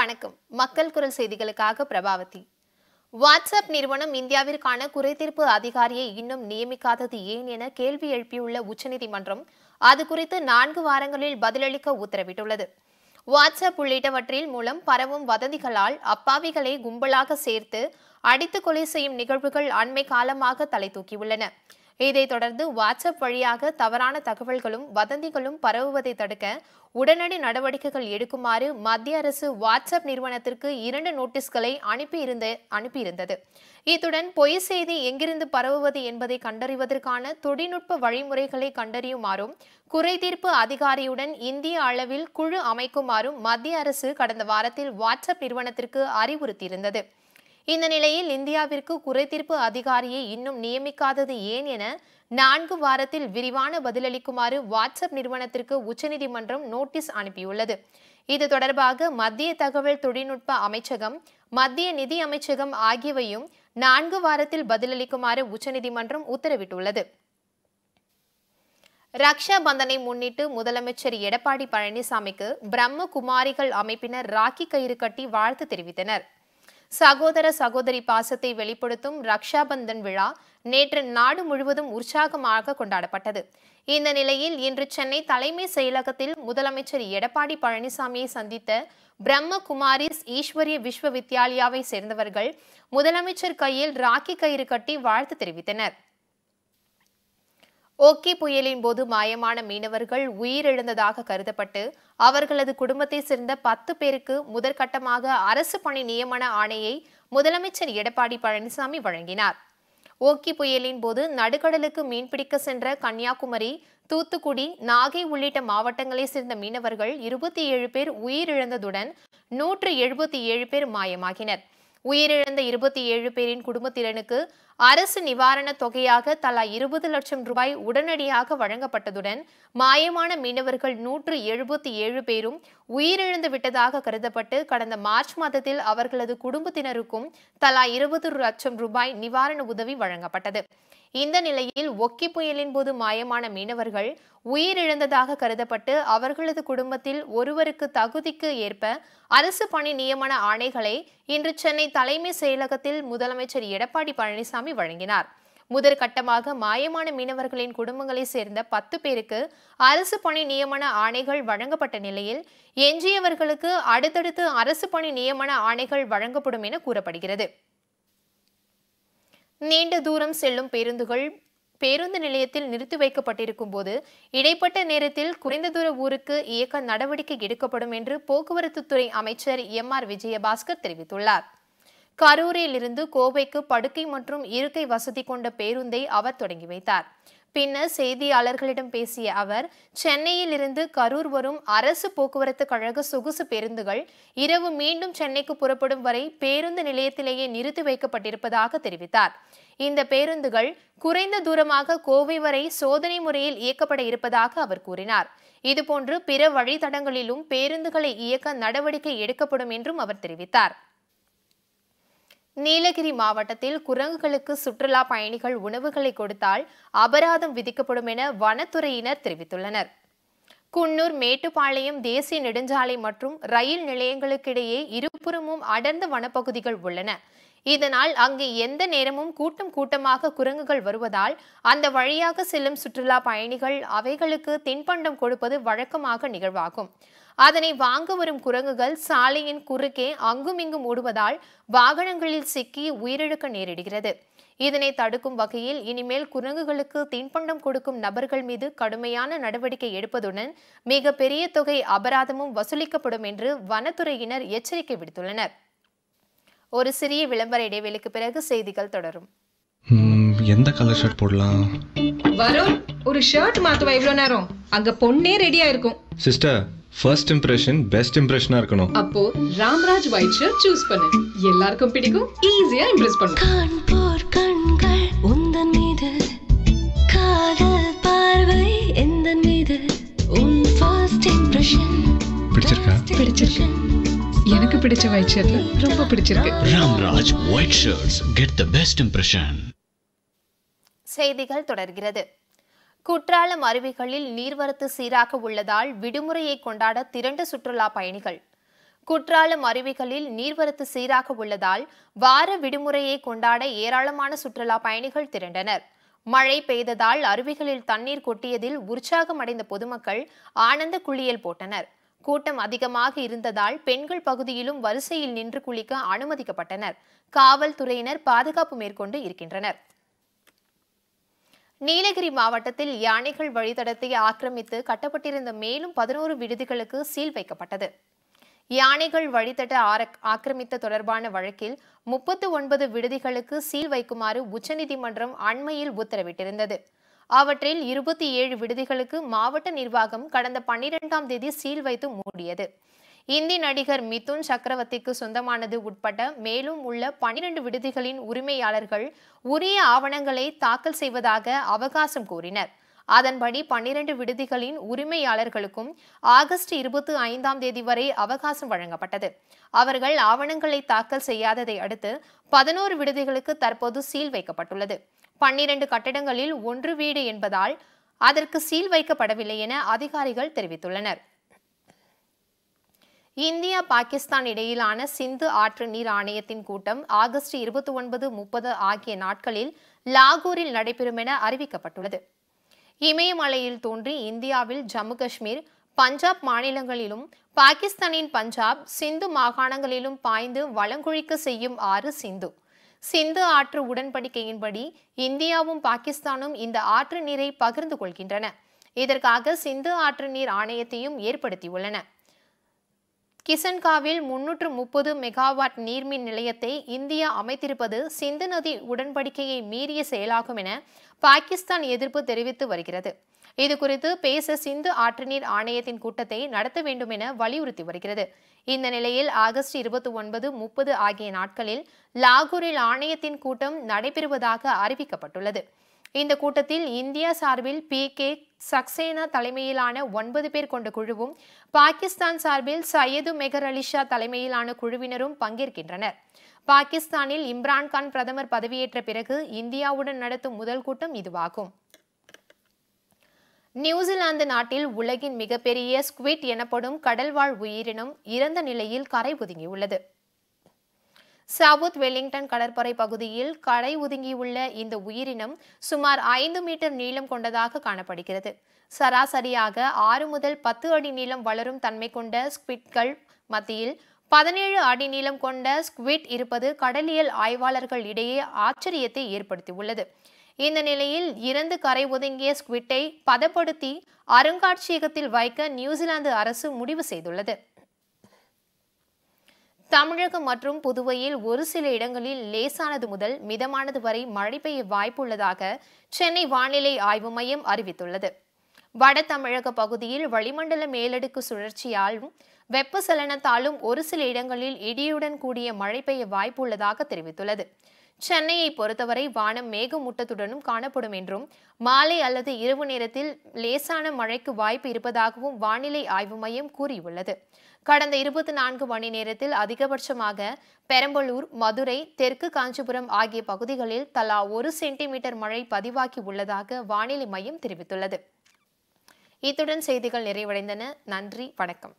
வணக்கம் மக்கள் குரல் செய்திகளுக்காக பிரபாவதி வாட்ஸ்அப் நிறுவனம் இந்தியாவிற்கான குறைதீர்ப்பு அதிகாரியை இன்னும் நியமிக்காதது ஏன் என கேள்வி எழுப்பியுள்ள உச்சநீதிமன்றம் அது குறித்து நான்கு வாரங்களில் பதிலளிக்க உத்தரவிட்டுள்ளது வாட்ஸ்அப் உள்ளிட்டவற்றில் மூலம் பரவும் வதந்திகளால் அப்பாவிகளை கும்பலாக சேர்த்து அடித்து கொலை செய்யும் நிகழ்வுகள் அண்மை காலமாக தலை தூக்கியுள்ளன இதைத் தொடர்ந்து வாட்ஸ்அப் வழியாக தவறான தகவல்களும் வதந்திகளும் பரவுவதை தடுக்க உடனடி நடவடிக்கைகள் எடுக்குமாறு மத்திய அரசு வாட்ஸ்அப் நிறுவனத்திற்கு இரண்டு நோட்டீஸ்களை அனுப்பியிருந்த அனுப்பியிருந்தது இத்துடன் பொய் செய்தி எங்கிருந்து பரவுவது என்பதை கண்டறிவதற்கான தொழில்நுட்ப வழிமுறைகளை கண்டறியுமாறும் குறைதீர்ப்பு அதிகாரியுடன் இந்திய அளவில் குழு அமைக்குமாறும் மத்திய அரசு கடந்த வாரத்தில் வாட்ஸ்அப் நிறுவனத்திற்கு அறிவுறுத்தியிருந்தது இந்த நிலையில் இந்தியாவிற்கு குறைதீர்ப்பு அதிகாரியை இன்னும் நியமிக்காதது ஏன் என நான்கு வாரத்தில் விரிவான பதிலளிக்குமாறு வாட்ஸ்அப் நிறுவனத்திற்கு உச்சநீதிமன்றம் நோட்டீஸ் அனுப்பியுள்ளது இது தொடர்பாக மத்திய தகவல் தொழில்நுட்ப அமைச்சகம் மத்திய நிதி அமைச்சகம் ஆகியவையும் நான்கு வாரத்தில் பதிலளிக்குமாறு உச்சநீதிமன்றம் உத்தரவிட்டுள்ளது ரக்ஷா பந்தனை முன்னிட்டு முதலமைச்சர் எடப்பாடி பழனிசாமிக்கு பிரம்ம குமாரிகள் அமைப்பினர் ராக்கி கயிறு கட்டி வாழ்த்து தெரிவித்தனர் சகோதர சகோதரி பாசத்தை வெளிப்படுத்தும் ரக்ஷாபந்தன் விழா நேற்று நாடு முழுவதும் உற்சாகமாக கொண்டாடப்பட்டது இந்த நிலையில் இன்று சென்னை தலைமை செயலகத்தில் முதலமைச்சர் எடப்பாடி பழனிசாமியை சந்தித்த பிரம்மகுமாரிஸ் ஈஸ்வரிய விஸ்வவித்யாலயாவை சேர்ந்தவர்கள் முதலமைச்சர் கையில் ராக்கி கயிறு கட்டி வாழ்த்து தெரிவித்தனர் ஒக்கி புயலின் போது மாயமான மீனவர்கள் உயிரிழந்ததாக கருதப்பட்டு அவர்களது குடும்பத்தை சேர்ந்த பத்து பேருக்கு முதற்கட்டமாக அரசு பணி நியமன ஆணையை முதலமைச்சர் எடப்பாடி பழனிசாமி வழங்கினார் ஓக்கி புயலின் போது நடுக்கடலுக்கு மீன்பிடிக்க சென்ற கன்னியாகுமரி தூத்துக்குடி நாகை உள்ளிட்ட மாவட்டங்களைச் சேர்ந்த மீனவர்கள் இருபத்தி ஏழு பேர் உயிரிழந்ததுடன் நூற்று எழுபத்தி ஏழு பேர் மாயமாகினர் உயிரிழந்த இருபத்தி ஏழு பேரின் குடும்பத்தினருக்கு அரசு நிவாரணத் தொகையாக தலா இருபது லட்சம் ரூபாய் உடனடியாக வழங்கப்பட்டதுடன் மாயமான மீனவர்கள் நூற்று எழுபத்தி ஏழு பேரும் உயிரிழந்து விட்டதாக கருதப்பட்டு கடந்த மார்ச் மாதத்தில் அவர்களது குடும்பத்தினருக்கும் தலா இருபது லட்சம் ரூபாய் நிவாரண உதவி வழங்கப்பட்டது இந்த நிலையில் ஒக்கி புயலின் போது மாயமான மீனவர்கள் உயிரிழந்ததாக கருதப்பட்டு அவர்களது குடும்பத்தில் ஒருவருக்கு தகுதிக்கு ஏற்ப அரசு பணி நியமன ஆணைகளை இன்று சென்னை தலைமை செயலகத்தில் முதலமைச்சர் எடப்பாடி பழனிசாமி வழங்கினார் முதற்கட்டமாக மாயமான மீனவர்களின் குடும்பங்களை சேர்ந்த பத்து பேருக்கு அரசு பணி நியமன ஆணைகள் வழங்கப்பட்ட நிலையில் எஞ்சியவர்களுக்கு அடுத்தடுத்து அரசு பணி நியமன ஆணைகள் வழங்கப்படும் என கூறப்படுகிறது நீண்ட தூரம் செல்லும் பேருந்துகள் பேருந்து நிலையத்தில் நிறுத்தி வைக்கப்பட்டிருக்கும் போது இடைப்பட்ட நேரத்தில் குறைந்த தூர ஊருக்கு இயக்க நடவடிக்கை எடுக்கப்படும் என்று போக்குவரத்து துறை அமைச்சர் எம் ஆர் விஜயபாஸ்கர் தெரிவித்துள்ளார் கரூரிலிருந்து கோவைக்கு படுக்கை மற்றும் இருக்கை வசதி கொண்ட பேருந்தை அவர் தொடங்கி வைத்தார் பின்னர் செய்தியாளர்களிடம் பேசிய அவர் சென்னையில் இருந்து கரூர் வரும் அரசு போக்குவரத்து கழக சொகுசு பேருந்துகள் இரவு மீண்டும் சென்னைக்கு புறப்படும் வரை பேருந்து நிலையத்திலேயே நிறுத்தி வைக்கப்பட்டிருப்பதாக தெரிவித்தார் இந்த பேருந்துகள் குறைந்த தூரமாக கோவை வரை சோதனை முறையில் இயக்கப்பட இருப்பதாக அவர் கூறினார் இதுபோன்று பிற வழித்தடங்களிலும் பேருந்துகளை இயக்க நடவடிக்கை எடுக்கப்படும் என்றும் அவர் தெரிவித்தார் நீலகிரி மாவட்டத்தில் குரங்குகளுக்கு சுற்றுலா பயணிகள் உணவுகளை கொடுத்தால் அபராதம் விதிக்கப்படும் என வனத்துறையினர் தெரிவித்துள்ளனர் குன்னூர் மேட்டுப்பாளையம் தேசிய நெடுஞ்சாலை மற்றும் ரயில் நிலையங்களுக்கிடையே இருபுறமும் அடர்ந்த வனப்பகுதிகள் உள்ளன இதனால் அங்கு எந்த நேரமும் கூட்டம் கூட்டமாக குரங்குகள் வருவதால் அந்த வழியாக செல்லும் சுற்றுலா பயணிகள் அவைகளுக்கு தின்பண்டம் கொடுப்பது வழக்கமாக நிகழ்வாகும் அதனை வாங்க வரும் குரங்குகள் சாலையின் குறுக்கே அங்குமிங்கும் ஓடுவதால் வாகனங்களில் சிக்கி உயிரிழக்க நேரிடுகிறது இதனை தடுக்கும் வகையில் இனிமேல் குரங்குகளுக்கு தின்பண்டம் கொடுக்கும் நபர்கள் மீது கடுமையான நடவடிக்கை எடுப்பதுடன் மிக பெரிய தொகை அபராதமும் வசூலிக்கப்படும் என்று வனத்துறையினர் எச்சரிக்கை விடுத்துள்ளனர் ஒரு சிறிய விளம்பர இடைவெளிக்கு பிறகு செய்திகள் தொடரும் எந்த கலர் ஷர்ட் போடலாம் ஒரு ஷர்ட் மாத்துவா இவ்வளவு நேரம் அங்க பொண்ணே ரெடியா இருக்கும் சிஸ்டர் ஃபர்ஸ்ட் இம்ப்ரெஷன் பெஸ்ட் இம்ப்ரெஷனா இருக்கணும் அப்போ ராம்ராஜ் ஒயிட் ஷர்ட் சூஸ் பண்ணு எல்லாருக்கும் பிடிக்கும் ஈஸியா இம்ப்ரெஸ் பண்ணு கண் போர் கண்கள் உந்தன் மீது காதல் பார்வை எந்த மீது உன் ஃபர்ஸ்ட் இம்ப்ரெஷன் பிடிச்சிருக்கா பிடிச்சிருக்கு எனக்கு பிடிச்ச ஒயிட் ஷர்ட்ல ரொம்ப பிடிச்சிருக்கு Ramraj white shirts get the best impression செய்திகள் தொடர்கிறது குற்றாலம் அருவிகளில் நீர்வரத்து சீராக உள்ளதால் விடுமுறையை கொண்டாட திரண்ட சுற்றுலா பயணிகள் குற்றாலம் அருவிகளில் நீர்வரத்து சீராக உள்ளதால் வார விடுமுறையை கொண்டாட ஏராளமான சுற்றுலா பயணிகள் திரண்டனர் மழை பெய்ததால் அருவிகளில் தண்ணீர் கொட்டியதில் உற்சாகம் அடைந்த பொதுமக்கள் ஆனந்த குளியல் போட்டனர் கூட்டம் அதிகமாக இருந்ததால் பெண்கள் பகுதியிலும் வரிசையில் நின்று குளிக்க அனுமதிக்கப்பட்டனர் காவல்துறையினர் பாதுகாப்பு மேற்கொண்டு இருக்கின்றனர் நீலகிரி மாவட்டத்தில் யானைகள் வழித்தடத்தை ஆக்கிரமித்து கட்டப்பட்டிருந்த மேலும் பதினோரு விடுதிகளுக்கு சீல் வைக்கப்பட்டது யானைகள் வழித்தட ஆக்கிரமித்த தொடர்பான வழக்கில் முப்பத்து ஒன்பது விடுதிகளுக்கு சீல் வைக்குமாறு உச்சநீதிமன்றம் அண்மையில் உத்தரவிட்டிருந்தது அவற்றில் இருபத்தி ஏழு விடுதிகளுக்கு மாவட்ட நிர்வாகம் கடந்த பன்னிரெண்டாம் தேதி சீல் வைத்து மூடியது இந்தி நடிகர் மிதுன் சக்கரவர்த்திக்கு சொந்தமானது உட்பட மேலும் உள்ள பனிரெண்டு விடுதிகளின் உரிமையாளர்கள் உரிய ஆவணங்களை தாக்கல் செய்வதாக அவகாசம் கோரினர் அதன்படி பன்னிரண்டு விடுதிகளின் உரிமையாளர்களுக்கும் ஆகஸ்ட் இருபத்தி ஐந்தாம் தேதி வரை அவகாசம் வழங்கப்பட்டது அவர்கள் ஆவணங்களை தாக்கல் செய்யாததை அடுத்து பதினோரு விடுதிகளுக்கு தற்போது சீல் வைக்கப்பட்டுள்ளது பன்னிரண்டு கட்டடங்களில் ஒன்று வீடு என்பதால் அதற்கு சீல் வைக்கப்படவில்லை என அதிகாரிகள் தெரிவித்துள்ளனர் இந்தியா பாகிஸ்தான் இடையிலான சிந்து ஆற்று நீர் ஆணையத்தின் கூட்டம் ஆகஸ்ட் இருபத்தி ஒன்பது முப்பது ஆகிய நாட்களில் லாகூரில் நடைபெறும் என அறிவிக்கப்பட்டுள்ளது இமயமலையில் தோன்றி இந்தியாவில் ஜம்மு காஷ்மீர் பஞ்சாப் மாநிலங்களிலும் பாகிஸ்தானின் பஞ்சாப் சிந்து மாகாணங்களிலும் பாய்ந்து வளங்குழிக்க செய்யும் ஆறு சிந்து சிந்து ஆற்று உடன்படிக்கையின்படி இந்தியாவும் பாகிஸ்தானும் இந்த ஆற்று நீரை பகிர்ந்து கொள்கின்றன இதற்காக சிந்து ஆற்று நீர் ஆணையத்தையும் ஏற்படுத்தியுள்ளன கிசன்காவில் முன்னூற்று முப்பது மெகாவாட் நீர்மின் நிலையத்தை இந்தியா அமைத்திருப்பது சிந்து நதி உடன்படிக்கையை மீறிய செயலாகும் என பாகிஸ்தான் எதிர்ப்பு தெரிவித்து வருகிறது இதுகுறித்து பேச சிந்து ஆற்றுநீர் ஆணையத்தின் கூட்டத்தை நடத்த வேண்டும் என வலியுறுத்தி வருகிறது இந்த நிலையில் ஆகஸ்ட் இருபத்தி ஒன்பது முப்பது ஆகிய நாட்களில் லாகூரில் ஆணையத்தின் கூட்டம் நடைபெறுவதாக அறிவிக்கப்பட்டுள்ளது இந்த கூட்டத்தில் இந்தியா சார்பில் பி கே சக்சேனா தலைமையிலான ஒன்பது பேர் கொண்ட குழுவும் பாகிஸ்தான் சார்பில் சையது மெகர் அலிஷா தலைமையிலான குழுவினரும் பங்கேற்கின்றனர் பாகிஸ்தானில் இம்ரான்கான் பிரதமர் பதவியேற்ற பிறகு இந்தியாவுடன் நடத்தும் முதல் கூட்டம் இதுவாகும் நியூசிலாந்து நாட்டில் உலகின் மிகப்பெரிய ஸ்குவிட் எனப்படும் கடல்வாழ் உயிரினம் இறந்த நிலையில் கரை ஒதுங்கியுள்ளது சவுத் வெல்லிங்டன் கடற்படை பகுதியில் கடை ஒதுங்கியுள்ள இந்த உயிரினம் சுமார் ஐந்து மீட்டர் நீளம் கொண்டதாக காணப்படுகிறது சராசரியாக ஆறு முதல் பத்து அடி நீளம் வளரும் தன்மை கொண்ட ஸ்குவிட்கள் மத்தியில் பதினேழு அடி நீளம் கொண்ட ஸ்குவிட் இருப்பது கடலியல் ஆய்வாளர்கள் இடையே ஆச்சரியத்தை ஏற்படுத்தியுள்ளது இந்த நிலையில் இறந்து கரை ஒதுங்கிய ஸ்குவிட்டை பதப்படுத்தி அருங்காட்சியகத்தில் வைக்க நியூசிலாந்து அரசு முடிவு செய்துள்ளது தமிழகம் மற்றும் புதுவையில் ஒரு சில இடங்களில் லேசானது முதல் மிதமானது வரை மழை பெய்ய வாய்ப்புள்ளதாக சென்னை வானிலை ஆய்வு மையம் அறிவித்துள்ளது வட தமிழக பகுதியில் வளிமண்டல மேலடுக்கு சுழற்சியாலும் வெப்பசலனத்தாலும் ஒரு சில இடங்களில் இடியுடன் கூடிய மழை பெய்ய வாய்ப்புள்ளதாக தெரிவித்துள்ளது சென்னையை பொறுத்தவரை வானம் மேகமூட்டத்துடனும் காணப்படும் என்றும் மாலை அல்லது இரவு நேரத்தில் லேசான மழைக்கு வாய்ப்பு இருப்பதாகவும் வானிலை ஆய்வு மையம் கூறியுள்ளது கடந்த இருபத்தி நான்கு மணி நேரத்தில் அதிகபட்சமாக பெரம்பலூர் மதுரை தெற்கு காஞ்சிபுரம் ஆகிய பகுதிகளில் தலா ஒரு சென்டிமீட்டர் மழை பதிவாகி உள்ளதாக வானிலை மையம் தெரிவித்துள்ளது இத்துடன் செய்திகள் நிறைவடைந்தன நன்றி வணக்கம்